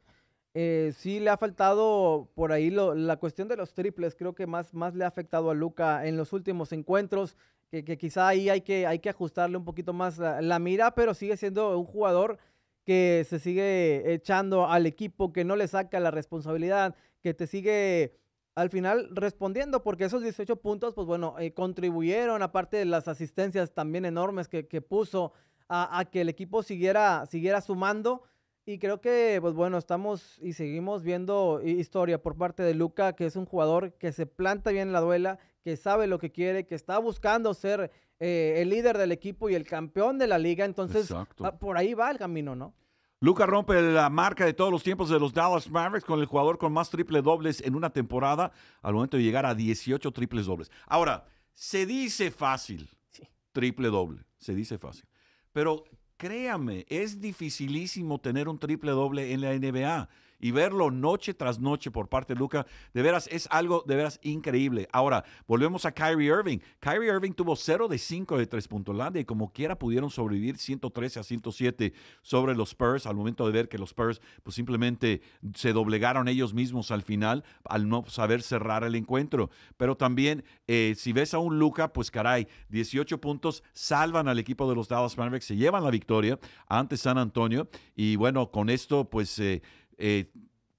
eh, sí le ha faltado por ahí la cuestión de los triples, creo que más, más le ha afectado a Luca en los últimos encuentros, que, quizá ahí hay que, hay que ajustarle un poquito más la, mira, pero sigue siendo un jugador que se sigue echando al equipo, que no le saca la responsabilidad, que te sigue al final respondiendo, porque esos 18 puntos, pues bueno, eh, contribuyeron, aparte de las asistencias también enormes que, que puso a, a, que el equipo siguiera, siguiera sumando. Y creo que, pues bueno, estamos y seguimos viendo historia por parte de Luca, que es un jugador que se planta bien en la duela, que sabe lo que quiere, que está buscando ser eh, el líder del equipo y el campeón de la liga. Entonces, ah, por ahí va el camino, ¿no? Luca rompe la marca de todos los tiempos de los Dallas Mavericks con el jugador con más triple dobles en una temporada al momento de llegar a 18 triples dobles. Ahora, se dice fácil, triple doble, se dice fácil. Pero Créame, es dificilísimo tener un triple doble en la NBA y verlo noche tras noche por parte de Luca, de veras es algo de veras increíble. Ahora, volvemos a Kyrie Irving. Kyrie Irving tuvo 0 de 5 de tres puntos y como quiera pudieron sobrevivir 113 a 107 sobre los Spurs al momento de ver que los Spurs pues simplemente se doblegaron ellos mismos al final al no saber cerrar el encuentro. Pero también eh, si ves a un Luca, pues caray, 18 puntos salvan al equipo de los Dallas Mavericks, se llevan la victoria ante San Antonio y bueno, con esto pues... Eh, eh,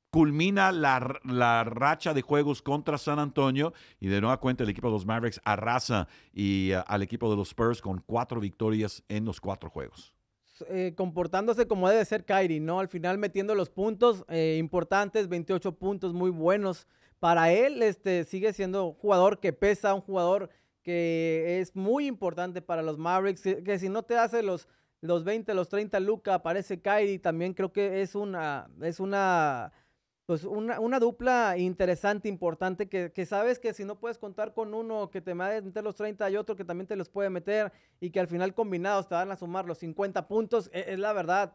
culmina la, racha de juegos contra San Antonio y de nueva cuenta el equipo de los Mavericks arrasa y, eh, al equipo de los Spurs con cuatro victorias en los cuatro juegos. Eh, comportándose como debe ser Kyrie, ¿no? Al final metiendo los puntos importantes, 28 puntos muy buenos. Para él, este, sigue siendo un jugador que pesa, un jugador que es muy importante para los Mavericks, que si no te hace los los 20, los 30 Luca, aparece Kyrie, también creo que es una, es una, pues una, una dupla interesante, importante, que, que, sabes que si no puedes contar con uno que te va a meter los 30, hay otro que también te los puede meter y que al final combinados te van a sumar los 50 puntos, e, es, la verdad.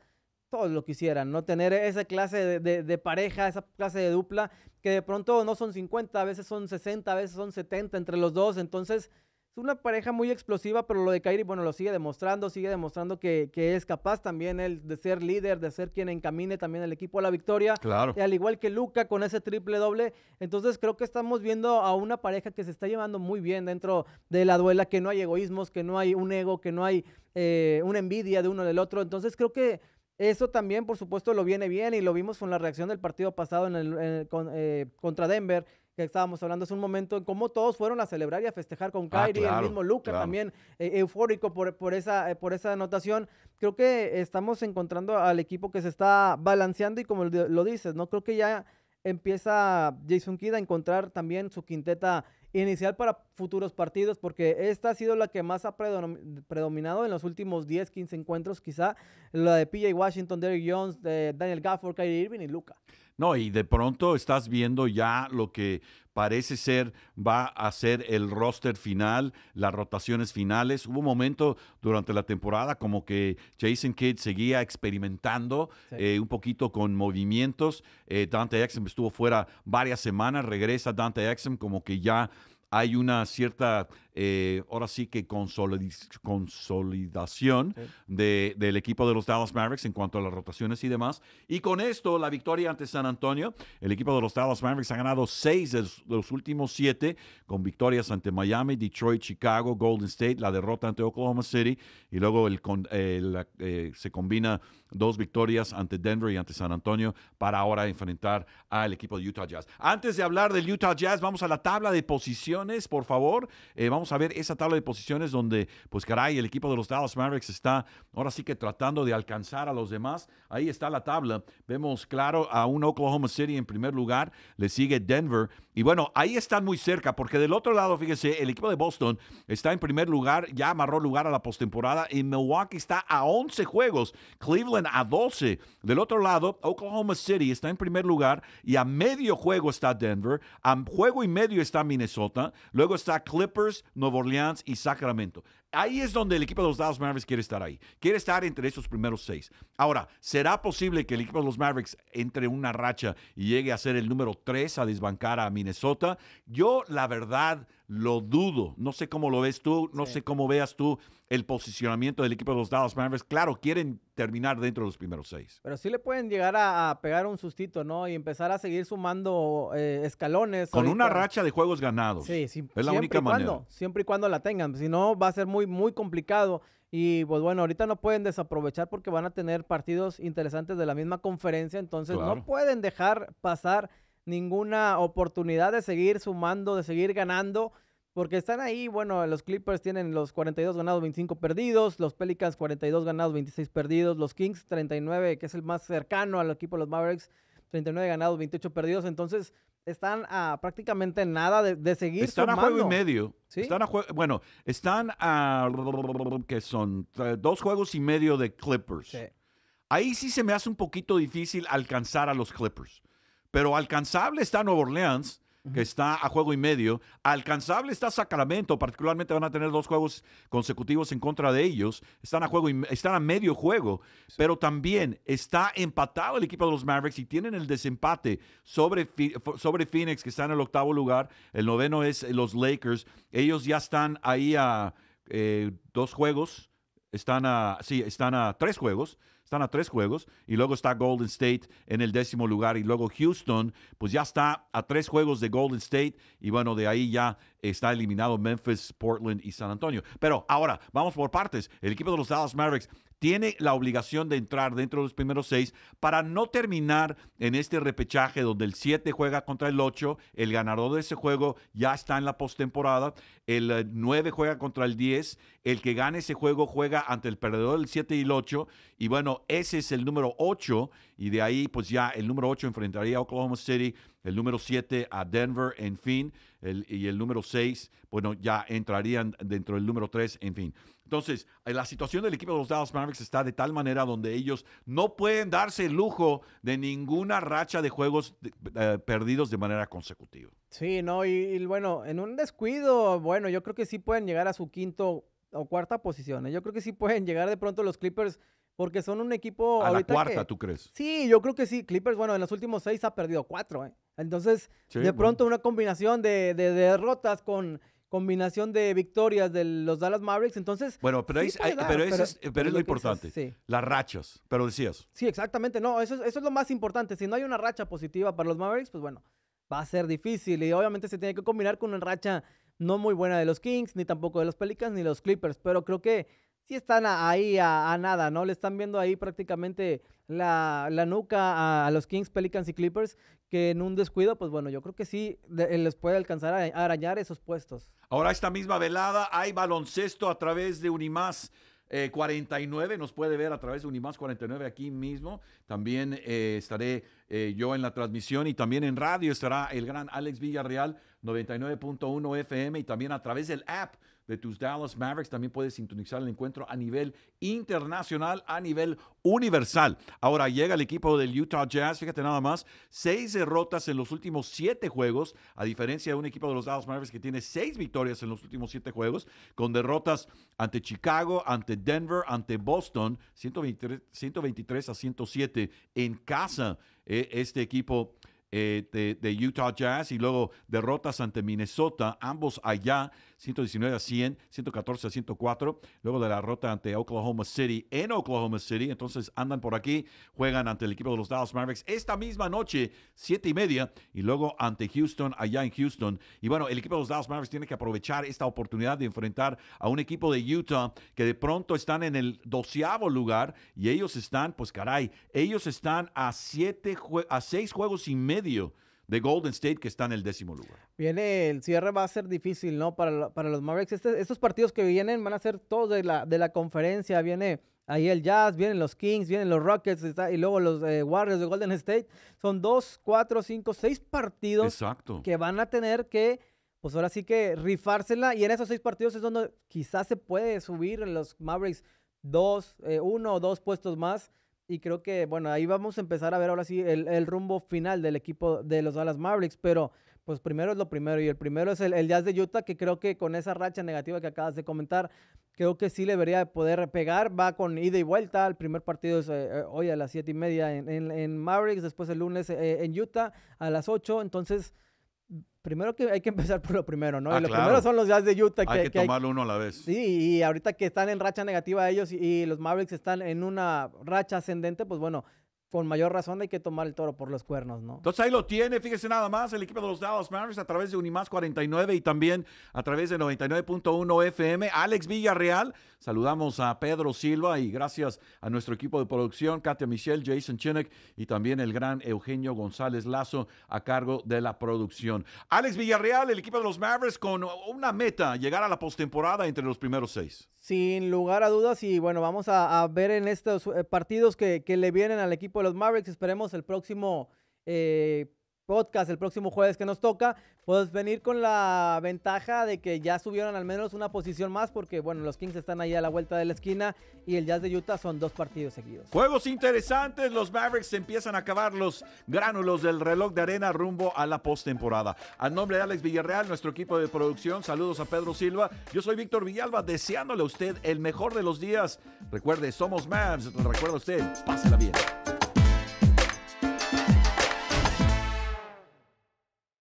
Todos lo quisieran, ¿no? Tener esa clase de, de pareja, esa clase de dupla, que de pronto no son 50, a veces son 60, a veces son 70 entre los dos. Entonces, es una pareja muy explosiva, pero lo de Kairi, bueno, lo sigue demostrando, sigue demostrando que, que, es capaz también él de ser líder, de ser quien encamine también el equipo a la victoria. Claro. Y al igual que Luca con ese triple doble. Entonces creo que estamos viendo a una pareja que se está llevando muy bien dentro de la duela, que no hay egoísmos, que no hay un ego, que no hay eh, una envidia de uno del otro. Entonces creo que eso también, por supuesto, lo viene bien y lo vimos con la reacción del partido pasado eh, contra Denver que estábamos hablando hace un momento, en cómo todos fueron a celebrar y a festejar con ah, Kyrie, el mismo Luca también eh, eufórico por, esa, eh, por esa anotación. Creo que estamos encontrando al equipo que se está balanceando y como lo, dices, ¿no? Creo que ya empieza Jason Kidd a encontrar también su quinteta inicial para futuros partidos, porque esta ha sido la que más ha predominado en los últimos 10, 15 encuentros, quizá la de PJ Washington, Derrick Jones, eh, Daniel Gafford, Kyrie Irving y Luca. No, y de pronto estás viendo ya lo que parece ser va a ser el roster final, las rotaciones finales. Hubo un momento durante la temporada como que Jason Kidd seguía experimentando eh, un poquito con movimientos. Eh, Dante Exum estuvo fuera varias semanas, regresa Dante Exum como que ya hay una cierta eh, ahora sí que consolidación De, del equipo de los Dallas Mavericks en cuanto a las rotaciones y demás. Y con esto, la victoria ante San Antonio, el equipo de los Dallas Mavericks ha ganado seis de los, últimos siete, con victorias ante Miami, Detroit, Chicago, Golden State, la derrota ante Oklahoma City, y luego el, eh, eh, se combina dos victorias ante Denver y ante San Antonio para ahora enfrentar al equipo de Utah Jazz. Antes de hablar del Utah Jazz, vamos a la tabla de posiciones, por favor. vamos a ver esa tabla de posiciones donde, pues caray, el equipo de los Dallas Mavericks está ahora sí que tratando de alcanzar a los demás. Ahí está la tabla. Vemos claro a un Oklahoma City en primer lugar, le sigue Denver. Y bueno, ahí están muy cerca, porque del otro lado, fíjese, el equipo de Boston está en primer lugar, ya amarró lugar a la postemporada. Y Milwaukee está a 11 juegos, Cleveland a 12. Del otro lado, Oklahoma City está en primer lugar y a medio juego está Denver, a juego y medio está Minnesota, luego está Clippers, Nueva Orleans y Sacramento. Ahí es donde el equipo de los Dallas Mavericks quiere estar ahí. Quiere estar entre esos primeros seis. Ahora, ¿será posible que el equipo de los Mavericks entre una racha y llegue a ser el número tres a desbancar a Minnesota? Yo, la verdad, lo dudo. No sé cómo lo ves tú, no sé cómo veas tú el posicionamiento del equipo de los Dallas Mavericks. Claro, quieren terminar dentro de los primeros seis. Pero sí le pueden llegar a, pegar un sustito, ¿no? Y empezar a seguir sumando eh, escalones. Con una racha de juegos ganados. Sí, sí. Es la única manera. siempre y cuando la tengan. Si no, va a ser muy, muy complicado. Y pues bueno, ahorita no pueden desaprovechar porque van a tener partidos interesantes de la misma conferencia. Entonces no pueden dejar pasar ninguna oportunidad de seguir sumando, de seguir ganando. Porque están ahí, bueno, los Clippers tienen los 42 ganados, 25 perdidos, los Pelicans 42 ganados, 26 perdidos, los Kings 39, que es el más cercano al equipo de los Mavericks, 39 ganados, 28 perdidos. Entonces, están a prácticamente nada de, seguir Están a juego y medio. Están a bueno, están a... que son? Eh, dos juegos y medio de Clippers. Ahí sí se me hace un poquito difícil alcanzar a los Clippers pero alcanzable está Nueva Orleans, que está a juego y medio. Alcanzable está Sacramento, particularmente van a tener dos juegos consecutivos en contra de ellos. Están a juego y, están a medio juego, pero también está empatado el equipo de los Mavericks y tienen el desempate sobre, sobre Phoenix, que está en el octavo lugar. El noveno es los Lakers. Ellos ya están ahí a eh, dos juegos. Están a, sí, están a tres juegos están a tres juegos y luego está Golden State en el décimo lugar y luego Houston, pues ya está a tres juegos de Golden State y bueno, de ahí ya está eliminado Memphis, Portland y San Antonio. Pero ahora, vamos por partes. El equipo de los Dallas Mavericks tiene la obligación de entrar dentro de los primeros seis para no terminar en este repechaje donde el 7 juega contra el 8, el ganador de ese juego ya está en la postemporada, el 9 eh, juega contra el 10, el que gane ese juego juega ante el perdedor del 7 y el 8, y bueno, ese es el número 8 y de ahí pues ya el número 8 enfrentaría a Oklahoma City, el número 7 a Denver, en fin, y el número 6, bueno, ya entrarían dentro del número 3, en fin. Entonces, eh, la situación del equipo de los Dallas Mavericks está de tal manera donde ellos no pueden darse el lujo de ninguna racha de juegos eh, perdidos de manera consecutiva. Sí, no, y, bueno, en un descuido, bueno, yo creo que sí pueden llegar a su quinto o cuarta posición. ¿eh? Yo creo que sí pueden llegar de pronto los Clippers porque son un equipo. A la cuarta, ¿tú crees? Sí, yo creo que sí. Clippers, bueno, en los últimos seis ha perdido cuatro. ¿eh? Entonces, de pronto, una combinación de, derrotas con combinación de victorias de los Dallas Mavericks, entonces... Bueno, pero, es, pero, es, lo, importante, las rachas, pero decías. Sí, exactamente, no, eso, eso es lo más importante, si no hay una racha positiva para los Mavericks, pues bueno, va a ser difícil y obviamente se tiene que combinar con una racha no muy buena de los Kings, ni tampoco de los Pelicans, ni los Clippers, pero creo que sí están ahí a, nada, ¿no? Le están viendo ahí prácticamente la, nuca a, los Kings, Pelicans y Clippers, que en un descuido, pues bueno, yo creo que sí les puede alcanzar a, arañar esos puestos. Ahora esta misma velada hay baloncesto a través de Unimás. Eh, 49, nos puede ver a través de Unimás 49 aquí mismo. También eh, estaré eh, yo en la transmisión y también en radio estará el gran Alex Villarreal 99.1 FM y también a través del app de tus Dallas Mavericks también puedes sintonizar el encuentro a nivel internacional, a nivel universal. Ahora llega el equipo del Utah Jazz, fíjate nada más, seis derrotas en los últimos siete juegos, a diferencia de un equipo de los Dallas Mavericks que tiene seis victorias en los últimos siete juegos, con derrotas ante Chicago, ante Denver, ante Boston, 123 a 107 en casa e, este equipo eh, de, de, Utah Jazz y luego derrotas ante Minnesota, ambos allá 119 a 100, 114 a 104, luego de la rota ante Oklahoma City en Oklahoma City. Entonces andan por aquí, juegan ante el equipo de los Dallas Mavericks esta misma noche, 7 y media, y luego ante Houston, allá en Houston. Y bueno, el equipo de los Dallas Mavericks tiene que aprovechar esta oportunidad de enfrentar a un equipo de Utah que de pronto están en el doceavo lugar y ellos están, pues caray, ellos están a, siete a seis juegos y medio de Golden State, que está en el décimo lugar. Viene, el cierre va a ser difícil, ¿no? Para, para los Mavericks. Este, estos partidos que vienen van a ser todos de la, de la conferencia. Viene ahí el Jazz, vienen los Kings, vienen los Rockets y luego los eh, Warriors de Golden State. Son dos, cuatro, cinco, seis partidos Exacto. que van a tener que, pues ahora sí que rifársela. Y en esos seis partidos es donde quizás se puede subir los Mavericks dos, eh, uno o dos puestos más. Y creo que, bueno, ahí vamos a empezar a ver ahora sí el, rumbo final del equipo de los Dallas Mavericks, pero pues primero es lo primero, y el primero es el, Jazz de Utah, que creo que con esa racha negativa que acabas de comentar, creo que sí le debería poder pegar, va con ida y vuelta, el primer partido es eh, hoy a las siete y media en, Mavericks, después el lunes eh, en Utah a las 8, entonces primero que hay que (laughs) empezar por lo primero, ¿no? y ah, lo primero son los Jazz de Utah. Que, hay que, tomarlo uno a la vez. Sí, y ahorita que están en racha negativa ellos y, los Mavericks están en una racha ascendente, pues bueno, con mayor razón hay que tomar el toro por los cuernos, ¿no? Entonces ahí lo tiene, fíjese nada más, el equipo de los Dallas Mavericks a través de Unimás 49 y también a través de 99.1 FM. Alex Villarreal, saludamos a Pedro Silva y gracias a nuestro equipo de producción, Katia Michelle, Jason Chinek y también el gran Eugenio González Lazo a cargo de la producción. Alex Villarreal, el equipo de los Mavericks con una meta, llegar a la postemporada entre los primeros seis. Sin lugar a dudas y bueno, vamos a, ver en estos eh, partidos que le vienen al equipo los Mavericks. Esperemos el próximo eh, podcast, el próximo jueves que nos toca, pues venir con la ventaja de que ya subieron al menos una posición más, porque bueno, los Kings están ahí a la vuelta de la esquina y el Jazz de Utah son dos partidos seguidos. Juegos interesantes, los Mavericks empiezan a acabar los gránulos del reloj de arena rumbo a la postemporada. Al nombre de Alex Villarreal, nuestro equipo de producción, saludos a Pedro Silva. Yo soy Víctor Villalba, deseándole a usted el mejor de los días. Recuerde, somos Mavs, recuerda usted, pásela bien.